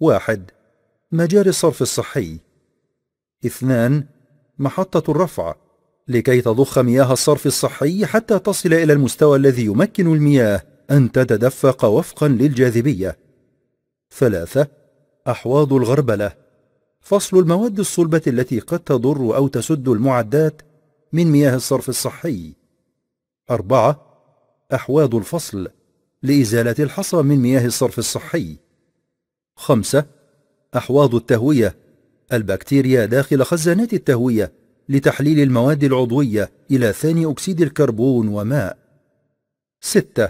واحد مجاري الصرف الصحي اثنان محطة الرفع لكي تضخ مياه الصرف الصحي حتى تصل إلى المستوى الذي يمكن المياه أن تتدفق وفقا للجاذبية ثلاثة أحواض الغربلة فصل المواد الصلبة التي قد تضر أو تسد المعدات من مياه الصرف الصحي أربعة أحواض الفصل لإزالة الحصى من مياه الصرف الصحي خمسة أحواض التهوية البكتيريا داخل خزانات التهوية لتحليل المواد العضوية إلى ثاني أكسيد الكربون وماء ستة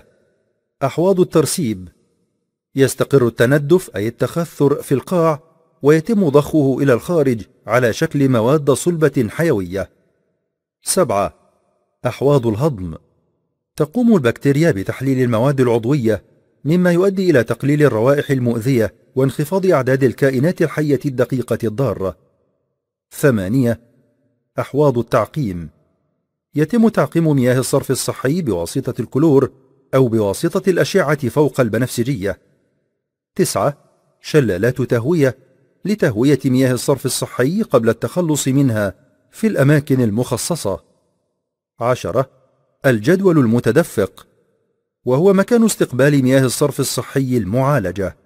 أحواض الترسيب يستقر التندف أي التخثر في القاع ويتم ضخه إلى الخارج على شكل مواد صلبة حيوية سبعة أحواض الهضم تقوم البكتيريا بتحليل المواد العضوية مما يؤدي إلى تقليل الروائح المؤذية وانخفاض أعداد الكائنات الحية الدقيقة الضارة ثمانية أحواض التعقيم يتم تعقيم مياه الصرف الصحي بواسطة الكلور أو بواسطة الأشعة فوق البنفسجية تسعة شلالات تهوية لتهوية مياه الصرف الصحي قبل التخلص منها في الأماكن المخصصة عشرة الجدول المتدفق وهو مكان استقبال مياه الصرف الصحي المعالجة